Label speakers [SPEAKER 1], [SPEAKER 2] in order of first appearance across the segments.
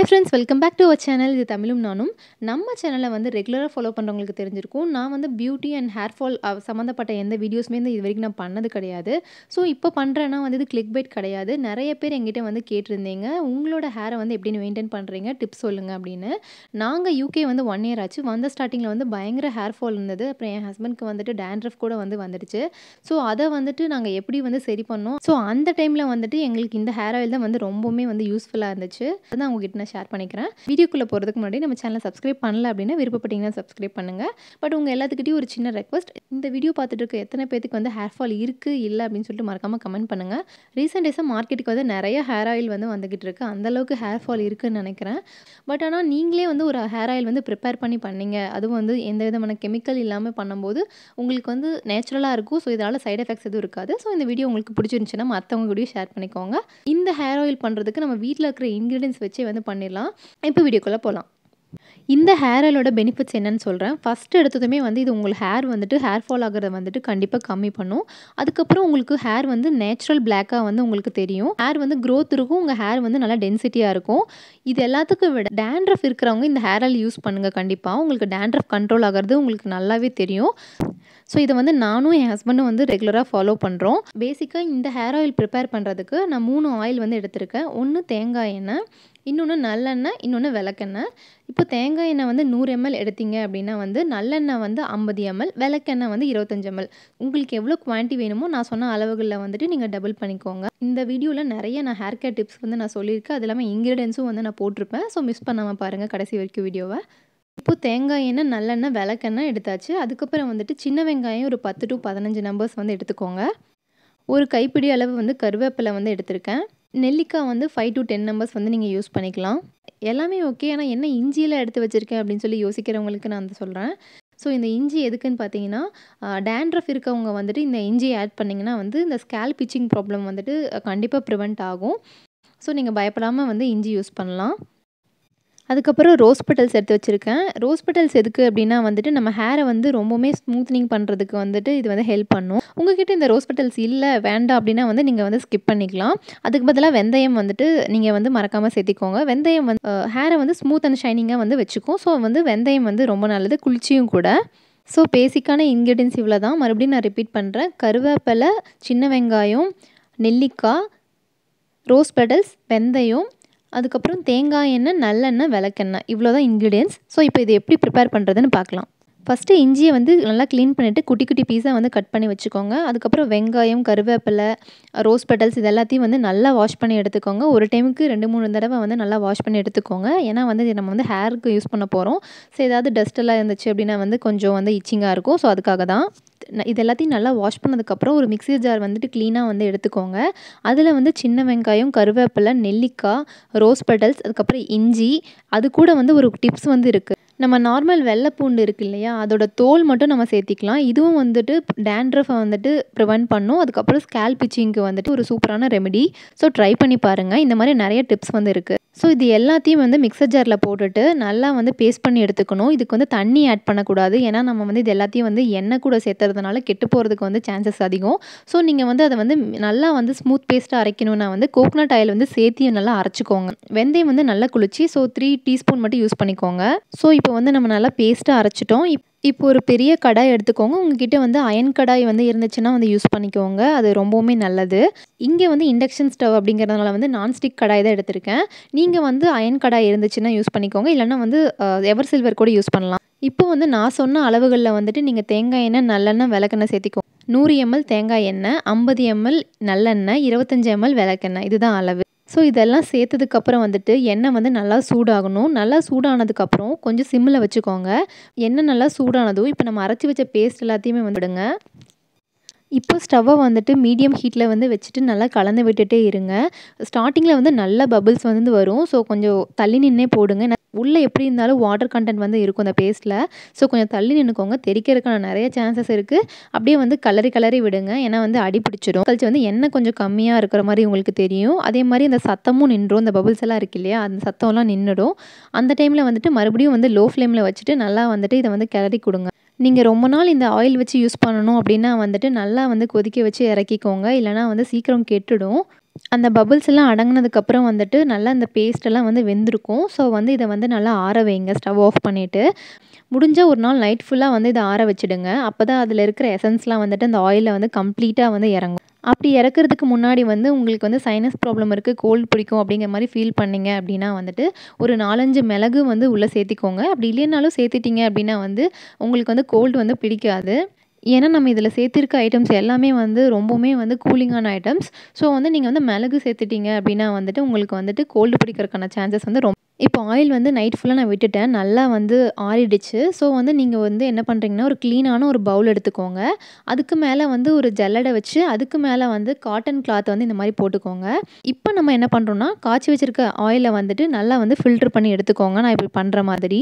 [SPEAKER 1] Hi friends welcome back to our channel இது தமிழும் நானும் நம்ம சேனலை வந்து ரெகுலராக ஃபாலோ பண்ணுறவங்களுக்கு தெரிஞ்சிருக்கும் நான் வந்து பியூட்டி அண்ட் ஹேர் ஃபால் சம்மந்தப்பட்ட எந்த வீடியோஸுமே வந்து இது வரைக்கும் நான் பண்ணது கிடையாது ஸோ இப்போ பண்ணுறேன்னா வந்து இது கிளிக் பைட் கிடையாது நிறைய பேர் எங்கிட்ட வந்து கேட்டிருந்தீங்க உங்களோட ஹேரை வந்து எப்படின்னு மெயின்டைன் பண்ணுறீங்க டிப்ஸ் சொல்லுங்கள் அப்படின்னு நாங்கள் யூகே வந்து ஒன் இயர் ஆச்சு வந்த ஸ்டார்டிங்கில் வந்து பயங்கர ஹேர் ஃபால் இருந்தது அப்புறம் என் ஹஸ்பண்ட்க்கு வந்துட்டு டேண்ட்ரஃப் கூட வந்து வந்துடுச்சு ஸோ அதை வந்துட்டு நாங்கள் எப்படி வந்து சரி பண்ணோம் ஸோ அந்த டைமில் வந்துட்டு எங்களுக்கு இந்த ஹேர் ஆயில் தான் வந்து ரொம்பவுமே வந்து யூஸ்ஃபுல்லாக இருந்துச்சு அதுதான் உங்ககிட்ட ஷேர் பண்ணிக்கிறேன் வீடியோக்குள்ளே போகிறதுக்கு முன்னாடி நம்ம சேனலை சப்ஸ்கிரைப் பண்ணல அப்படின்னா விருப்பப்பட்டீங்கன்னா சப்ஸ்கிரைப் பண்ணுங்கள் பட் உங்கள் எல்லாத்துக்கிட்டையும் ஒரு சின்ன ரெக்வஸ்ட் இந்த வீடியோ பார்த்துட்டு இருக்க எத்தனை பேத்துக்கு வந்து ஹேர் ஃபால் இருக்குது இல்லை அப்படின்னு சொல்லிட்டு மறக்காமல் கமெண்ட் பண்ணுங்கள் ரீசெண்ட் டேஸாக மார்க்கெட்டுக்கு வந்து நிறைய ஹேர் ஆயில் வந்து வந்துகிட்டு இருக்குது அந்தளவுக்கு ஹேர் ஃபால் இருக்குதுன்னு நினைக்கிறேன் பட் ஆனால் நீங்களே வந்து ஒரு ஹேர் ஆயில் வந்து ப்ரிப்பேர் பண்ணி பண்ணீங்க அதுவும் வந்து எந்த விதமான கெமிக்கல் இல்லாமல் பண்ணும்போது உங்களுக்கு வந்து நேச்சுரலாக இருக்கும் ஸோ இதனால் சைட் எஃபெக்ட்ஸ் எதுவும் இருக்காது ஸோ இந்த வீடியோ உங்களுக்கு பிடிச்சிருந்துச்சுன்னா மற்றவங்க கூடயும் ஷேர் பண்ணிக்கோங்க ஹேர் ஆயில் பண்ணுறதுக்கு நம்ம வீட்டில் இருக்கிற இன்க்ரீடியன்ஸ் வச்சே வந்து பண்ணிடலாம் இப்போ வீடியோக்குள்ளே போகலாம் இந்த ஹேர் ஆயிலோட பெனிஃபிட்ஸ் என்னன்னு சொல்கிறேன் ஃபஸ்ட்டு எடுத்ததுமே வந்து இது உங்களுக்கு ஹேர் வந்துட்டு ஹேர் ஃபால் ஆகிறத வந்துட்டு கண்டிப்பாக கம்மி பண்ணும் அதுக்கப்புறம் உங்களுக்கு ஹேர் வந்து நேச்சுரல் பிளாக்காக வந்து உங்களுக்கு தெரியும் ஹேர் வந்து க்ரோத் இருக்கும் உங்கள் ஹேர் வந்து நல்லா டென்சிட்டியாக இருக்கும் இது எல்லாத்துக்கும் விட டேண்ட்ரஃப் இருக்கிறவங்க இந்த ஹேர் ஆயில் யூஸ் பண்ணுங்கள் கண்டிப்பாக உங்களுக்கு டேண்ட்ரஃப் கண்ட்ரோல் ஆகிறது உங்களுக்கு நல்லாவே தெரியும் ஸோ இதை வந்து நானும் என் ஹஸ்பண்டும் வந்து ரெகுலராக ஃபாலோ பண்ணுறோம் பேசிக்காக இந்த ஹேர் ஆயில் ப்ரிப்பேர் பண்ணுறதுக்கு நான் மூணு ஆயில் வந்து எடுத்திருக்கேன் ஒன்று தேங்காய் எண்ணெய் இன்னொன்று நல்லெண்ணெய் இன்னொன்று விளக்கெண்ணெய் இப்போ தேங்காய் எண்ணெய் வந்து நூறு எம்எல் எடுத்தீங்க அப்படின்னா வந்து நல்லெண்ணெய் வந்து ஐம்பது எம்எல் விளக்கெண்ணெய் வந்து இருபத்தஞ்சி எம்எல் உங்களுக்கு எவ்வளோ குவான்ட்டி வேணுமோ நான் சொன்ன அளவுகளில் வந்துட்டு நீங்கள் டபுள் பண்ணிக்கோங்க இந்த வீடியோவில் நிறைய நான் ஹேர் கேர் டிப்ஸ் வந்து நான் சொல்லியிருக்கேன் அது இல்லாமல் இன்க்ரீடியன்ஸும் வந்து நான் போட்டிருப்பேன் ஸோ மிஸ் பண்ணாமல் பாருங்கள் கடைசி வரைக்கும் வீடியோவை இப்போ தேங்காய் எண்ணெய், நல்லெண்ணெய், விளக்கெண்ணெய் எடுத்தாச்சு. அதுக்கப்புறம் வந்துட்டு சின்ன வெங்காயம் ஒரு பத்து டூ பதினஞ்சு நம்பர்ஸ் வந்து எடுத்துக்கோங்க. ஒரு கைப்பிடி அளவு வந்து கருவேப்பிலை வந்து எடுத்திருக்கேன். நெல்லிக்காய் வந்து ஃபைவ் டு டென் நம்பர்ஸ் வந்து நீங்கள் யூஸ் பண்ணிக்கலாம். எல்லாமே ஓகே. ஆனால் என்ன இஞ்சியில் எடுத்து வச்சுருக்கேன் அப்படின்னு சொல்லி யோசிக்கிறவங்களுக்கு நான் சொல்கிறேன் ஸோ இந்த இஞ்சி எதுக்குன்னு பார்த்தீங்கன்னா, டேண்ட்ரஃப் இருக்கவங்க வந்துட்டு இந்த இஞ்சி ஆட் பண்ணிங்கன்னா வந்து இந்த ஸ்கேல் பிச்சிங் ப்ராப்ளம் வந்துட்டு கண்டிப்பாக ப்ரிவெண்ட் ஆகும். ஸோ நீங்கள் பயப்படாமல் வந்து இஞ்சி யூஸ் பண்ணலாம். அதுக்கப்புறம் ரோஸ் பெட்டல்ஸ் எடுத்து வச்சுருக்கேன் ரோஸ் பெட்டல்ஸ் எதுக்கு அப்படின்னா வந்துட்டு நம்ம ஹேரை வந்து ரொம்பவுமே ஸ்மூத்னிங் பண்ணுறதுக்கு வந்துட்டு இது வந்து ஹெல்ப் பண்ணும் உங்ககிட்ட இந்த ரோஸ் பெட்டல்ஸ் இல்லை வேண்டாம் அப்படின்னா வந்து நீங்கள் வந்து ஸ்கிப் பண்ணிக்கலாம் அதுக்கு பதிலாக வெந்தயம் வந்துட்டு நீங்கள் வந்து மறக்காமல் சேர்த்திக்கோங்க வெந்தயம் வந்து ஹேரை வந்து ஸ்மூத் அண்ட் ஷைனிங்காக வந்து வச்சுக்கும் ஸோ வந்து வெந்தயம் வந்து ரொம்ப நல்லது குளிர்ச்சியும் கூட ஸோ பேசிக்கான இன்க்ரீடியன்ஸ் இவ்வளோ தான் மறுபடியும் நான் ரிப்பீட் பண்ணுறேன் கருவேப்பிலை சின்ன வெங்காயம் நெல்லிக்காய் ரோஸ் பெடல்ஸ் வெந்தயம் அதுக்கப்புறம் தேங்காய் எண்ணெய் நல்லெண்ணெய் விளக்கெண்ணெய் இவ்வளோ தான் இன்க்ரீடியன்ஸ் ஸோ இப்போ இது எப்படி ப்ரிப்பேர் பண்ணுறதுன்னு பார்க்கலாம் ஃபஸ்ட்டு இஞ்சியை வந்து நல்லா க்ளீன் பண்ணிவிட்டு குட்டி குட்டி பீஸாக வந்து கட் பண்ணி வச்சுக்கோங்க அதுக்கப்புறம் வெங்காயம் கருவேப்பிலை ரோஸ் பெட்டல்ஸ் இது எல்லாத்தையும் வந்து நல்லா வாஷ் பண்ணி எடுத்துக்கோங்க ஒரு டைமுக்கு ரெண்டு மூணு தடவை வந்து நல்லா வாஷ் பண்ணி எடுத்துக்கோங்க ஏன்னா வந்து நம்ம வந்து ஹேருக்கு யூஸ் பண்ண போகிறோம் ஸோ ஏதாவது டஸ்ட்டெல்லாம் இருந்துச்சு அப்படின்னா வந்து கொஞ்சம் வந்து இச்சிங்காக இருக்கும் ஸோ அதுக்காக தான் இது எல்லாத்தையும் நல்லா வாஷ் பண்ணதுக்கப்புறம் ஒரு மிக்சி ஜார் வந்துட்டு க்ளீனாக வந்து எடுத்துக்கோங்க அதில் வந்து சின்ன வெங்காயம் கருவேப்பிலை நெல்லிக்காய் ரோஸ் பெட்டல்ஸ் அதுக்கப்புறம் இஞ்சி அது கூட வந்து ஒரு டிப்ஸ் வந்து இருக்குது நம்ம நார்மல் வெள்ளை பூண்டு இருக்குது இல்லையா அதோட தோல் மட்டும் நம்ம சேர்த்திக்கலாம் இதுவும் வந்துட்டு டேண்ட்ரஃபை வந்துட்டு ப்ரிவெண்ட் பண்ணும் அதுக்கப்புறம் ஸ்கேல் பிச்சிங்க்கு வந்துட்டு ஒரு சூப்பரான ரெமெடி ஸோ ட்ரை பண்ணி பாருங்கள் இந்த மாதிரி நிறைய டிப்ஸ் வந்து இருக்குது ஸோ இது எல்லாத்தையும் வந்து மிக்சர் ஜாரில் போட்டுட்டு நல்லா வந்து பேஸ்ட் பண்ணி எடுத்துக்கணும் இதுக்கு வந்து தண்ணி ஆட் பண்ணக்கூடாது ஏன்னா நம்ம வந்து இது எல்லாத்தையும் வந்து எண்ணெய் கூட சேர்த்துறதுனால கெட்டு போகிறதுக்கு வந்து சான்சஸ் அதிகம் ஸோ நீங்கள் வந்து அதை வந்து நல்லா வந்து ஸ்மூத் பேஸ்ட்டாக அரைக்கணும்னா வந்து கோகனட் ஆயில் வந்து சேர்த்து நல்லா அரைச்சிக்கோங்க வெந்தயம் வந்து நல்லா குளிச்சு ஸோ த்ரீ டீஸ்பூன் மட்டும் யூஸ் பண்ணிக்கோங்க ஸோ இப்போ வந்து நம்ம நல்லா பேஸ்ட்டாக அரைச்சிட்டோம் இப்போ ஒரு பெரிய கடாய் எடுத்துக்கோங்க உங்ககிட்ட வந்து அயன் கடாய் வந்து இருந்துச்சுன்னா வந்து யூஸ் பண்ணிக்கோங்க அது ரொம்பவுமே நல்லது இங்கே வந்து இண்டக்ஷன் ஸ்டவ் அப்படிங்கிறதுனால வந்து நான்ஸ்டிக் கடாய் தான் எடுத்திருக்கேன் நீங்கள் வந்து அயன் கடாய் இருந்துச்சுன்னா யூஸ் பண்ணிக்கோங்க இல்லைனா வந்து எவர் சில்வர் கூட யூஸ் பண்ணலாம் இப்போ வந்து நான் சொன்ன அளவுகளில் வந்துட்டு நீங்கள் தேங்காய் எண்ணெய் நல்லெண்ணெய் விளக்கெண்ணெய் சேர்த்திக்கோங்க நூறு எம்எல் தேங்காய் எண்ணெய் ஐம்பது எம்எல் நல்லெண்ணெய் இருபத்தஞ்சி எம்எல் விளக்கெண்ணெய் இதுதான் அளவு ஸோ இதெல்லாம் சேர்த்ததுக்கப்புறம் வந்துட்டு எண்ணெய் வந்து நல்லா சூடாகணும் நல்லா சூடானதுக்கப்புறம் கொஞ்சம் சிம்மில் வச்சுக்கோங்க எண்ணெய் நல்லா சூடானதும் இப்போ நம்ம அரைச்சி வச்ச பேஸ்ட் எல்லாத்தையுமே வந்துடுங்க இப்போ ஸ்டவ்வை வந்துட்டு மீடியம் ஹீட்டில் வந்து வச்சுட்டு நல்லா கலந்து விட்டுட்டே இருங்க ஸ்டார்டிங்கில் வந்து நல்ல பபுள்ஸ் வந்து வரும் ஸோ கொஞ்சம் தள்ளி நின்றே போடுங்க உள்ளே எப்படி இருந்தாலும் வாட்டர் கண்டென்ட் வந்து இருக்கும் அந்த பேஸ்ட்டில் ஸோ கொஞ்சம் தள்ளி நின்றுக்கோங்க தெரிக்கிறதுக்கான நிறைய சான்சஸ் இருக்குது அப்படியே வந்து கலரி கலரி விடுங்க ஏன்னா வந்து அடி பிடிச்சிடும் கழிச்சு வந்து எண்ணெய் கொஞ்சம் கம்மியாக இருக்கிற மாதிரி உங்களுக்கு தெரியும் அதே மாதிரி அந்த சத்தமும் நின்றும் இந்த பபுள்ஸ் எல்லாம் இருக்கு இல்லையா அந்த சத்தம்லாம் நின்றுடும் அந்த டைமில் வந்துட்டு மறுபடியும் வந்து லோ ஃப்ளேமில் வச்சுட்டு நல்லா வந்துட்டு இதை வந்து கிளறி கொடுங்க நீங்கள் ரொம்ப நாள் இந்த ஆயில் வச்சு யூஸ் பண்ணணும் அப்படின்னா வந்துட்டு நல்லா வந்து கொதிக்க வச்சு இறக்கிக்கோங்க இல்லைனா வந்து சீக்கிரம் கெட்டுடும் அந்த பபுள்ஸ் எல்லாம் அடங்கினதுக்கப்புறம் வந்துட்டு நல்லா அந்த பேஸ்ட்டெல்லாம் வந்து வெந்திருக்கும் ஸோ வந்து இதை வந்து நல்லா ஆற வைங்க ஸ்டவ் ஆஃப் பண்ணிவிட்டு முடிஞ்சால் ஒரு நாள் நைட் ஃபுல்லாக வந்து இதை ஆற வச்சுடுங்க அப்போ தான் அதில் இருக்கிற எசன்ஸ்லாம் வந்துட்டு அந்த ஆயிலில் வந்து கம்ப்ளீட்டாக வந்து இறங்கும் அப்படி இறக்குறதுக்கு முன்னாடி வந்து உங்களுக்கு வந்து சைனஸ் ப்ராப்ளம் இருக்குது கோல்டு பிடிக்கும் அப்படிங்கிற மாதிரி ஃபீல் பண்ணிங்க அப்படின்னா வந்துட்டு ஒரு நாலஞ்சு மிளகு வந்து உள்ளே சேர்த்திக்கோங்க அப்படி இல்லைனாலும் சேர்த்துட்டிங்க அப்படின்னா வந்து உங்களுக்கு வந்து கோல்டு வந்து பிடிக்காது ஏன்னா நம்ம இதில் சேர்த்துருக்க ஐட்டம்ஸ் எல்லாமே வந்து ரொம்பவுமே வந்து கூலிங்கான ஐட்டம்ஸ் ஸோ வந்து நீங்கள் வந்து மிளகு சேர்த்துட்டிங்க அப்படின்னா வந்துட்டு உங்களுக்கு வந்துட்டு கோல்டு பிடிக்கிறதுக்கான சான்சஸ் வந்து ரொம்ப இப்போ ஆயில் வந்து நைட் ஃபுல்லாக நான் விட்டுட்டேன் நல்லா வந்து ஆறிடுச்சு ஸோ வந்து நீங்கள் வந்து என்ன பண்ணுறீங்கன்னா ஒரு க்ளீனான ஒரு பவுல் எடுத்துக்கோங்க அதுக்கு மேலே வந்து ஒரு ஜல்லடை வச்சு அதுக்கு மேலே வந்து காட்டன் கிளாத் வந்து இந்த மாதிரி போட்டுக்கோங்க இப்போ நம்ம என்ன பண்ணுறோன்னா காய்ச்சி வச்சுருக்க ஆயிலை வந்துட்டு நல்லா வந்து ஃபில்ட்ரு பண்ணி எடுத்துக்கோங்க நான் இப்படி பண்ணுற மாதிரி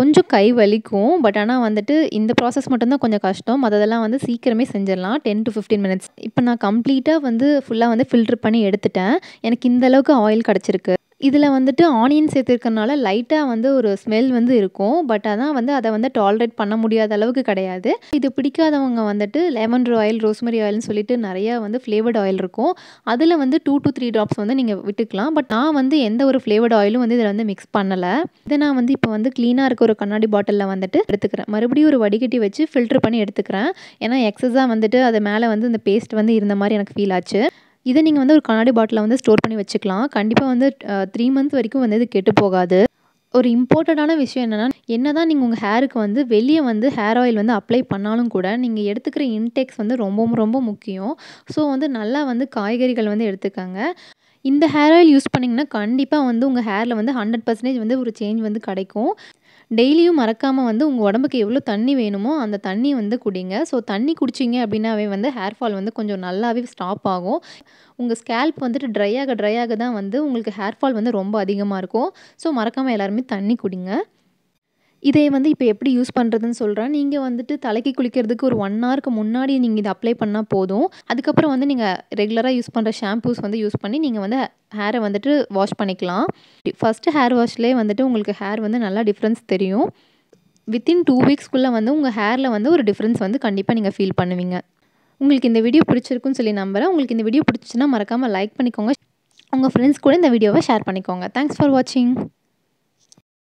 [SPEAKER 1] கொஞ்சம் கை வலிக்கும் பட் ஆனால் வந்துட்டு இந்த ப்ராசஸ் மட்டும்தான் கொஞ்சம் கஷ்டம் மற்றதெல்லாம் வந்து சீக்கிரமே செஞ்சிடலாம் டென் டு ஃபிஃப்டீன் மினிட்ஸ் இப்போ நான் கம்ப்ளீட்டாக வந்து ஃபுல்லாக வந்து ஃபில்ட்ரு பண்ணி எடுத்துட்டேன் எனக்கு இந்தளவுக்கு ஆயில் கிடச்சிருக்கு இதில் வந்துட்டு ஆனியன் சேர்த்துருக்கறனால லைட்டாக வந்து ஒரு ஸ்மெல் வந்து இருக்கும் பட் அதான் வந்து அதை வந்து டாலரேட் பண்ண முடியாத அளவுக்கு கிடையாது இது பிடிக்காதவங்க வந்துட்டு லெமன் ஆயில் ரோஸ்மரி ஆயில்னு சொல்லிட்டு நிறையா வந்து ஃப்ளேவர்ட் ஆயில் இருக்கும் அதில் வந்து டூ டு த்ரீ ட்ராப்ஸ் வந்து நீங்கள் விட்டுக்கலாம் பட் நான் வந்து எந்த ஒரு ஃப்ளேவர்ட் ஆயிலும் வந்து இதில் வந்து மிக்ஸ் பண்ணலை இதை நான் வந்து இப்போ வந்து க்ளீனாக இருக்க ஒரு கண்ணாடி பாட்டிலில் வந்துட்டு எடுத்துக்கிறேன் மறுபடியும் ஒரு வடிகட்டி வச்சு ஃபில்ட்ரு பண்ணி எடுத்துக்கிறேன் ஏன்னா எக்ஸஸாக வந்துட்டு அது மேலே வந்து இந்த பேஸ்ட் வந்து இருந்த மாதிரி எனக்கு ஃபீல் ஆச்சு இதை நீங்கள் வந்து ஒரு கண்ணாடி பாட்டிலில் வந்து ஸ்டோர் பண்ணி வச்சுக்கலாம் கண்டிப்பாக வந்து த்ரீ மந்த் வரைக்கும் வந்து இது கெட்டு போகாது ஒரு இம்பார்ட்டண்ட்டான விஷயம் என்னென்னா என்ன தான் நீங்கள் உங்கள் ஹேருக்கு வந்து வெளியே வந்து ஹேர் ஆயில் வந்து அப்ளை பண்ணாலும் கூட நீங்கள் எடுத்துக்கிற இன்டெக்ஸ் வந்து ரொம்பவும் ரொம்ப முக்கியம் ஸோ வந்து நல்லா வந்து காய்கறிகள் வந்து எடுத்துக்கங்க இந்த ஹேர் ஆயில் யூஸ் பண்ணிங்கன்னா கண்டிப்பாக வந்து உங்கள் ஹேரில் வந்து ஹண்ட்ரட் பர்சன்டேஜ் வந்து ஒரு சேஞ்ச் வந்து கிடைக்கும் டெய்லியும் மறக்காமல் வந்து உங்கள் உடம்புக்கு எவ்வளோ தண்ணி வேணுமோ அந்த தண்ணி வந்து குடிங்க ஸோ தண்ணி குடிச்சிங்க அப்படின்னாவே வந்து ஹேர் ஃபால் வந்து கொஞ்சம் நல்லாவே ஸ்டாப் ஆகும் உங்கள் ஸ்கேல்ப் வந்துட்டு ட்ரை ஆக ட்ரை ஆக தான் வந்து உங்களுக்கு ஹேர் ஃபால் வந்து ரொம்ப அதிகமாக இருக்கும் ஸோ மறக்காமல் எல்லாருமே தண்ணி குடிங்க இதே வந்து இப்போ எப்படி யூஸ் பண்ணுறதுன்னு சொல்கிறேன் நீங்கள் வந்துட்டு தலைக்கு குளிக்கிறதுக்கு ஒரு ஒன் ஹவருக்கு முன்னாடி நீங்கள் இதை அப்ளை பண்ணால் போதும் அதுக்கப்புறம் வந்து நீங்கள் ரெகுலராக யூஸ் பண்ணுற ஷாம்பூஸ் வந்து யூஸ் பண்ணி நீங்கள் வந்து ஹேரை வந்துட்டு வாஷ் பண்ணிக்கலாம் ஃபஸ்ட்டு ஹேர் வாஷ்லேயே வந்துட்டு உங்களுக்கு ஹேர் வந்து நல்லா டிஃப்ரென்ஸ் தெரியும் வித்தின் டூ வீக்ஸ்க்குள்ளே வந்து உங்கள் ஹேரில் வந்து ஒரு டிஃப்ரென்ஸ் வந்து கண்டிப்பாக நீங்கள் ஃபீல் பண்ணுவீங்க உங்களுக்கு இந்த வீடியோ பிடிச்சிருக்குன்னு சொல்லி நம்புகிறேன் உங்களுக்கு இந்த வீடியோ பிடிச்சுன்னா மறக்காமல் லைக் பண்ணிக்கோங்க உங்கள் ஃப்ரெண்ட்ஸ் கூட இந்த வீடியோவை ஷேர் பண்ணிக்கோங்க தேங்க்ஸ் ஃபார் வாட்சிங்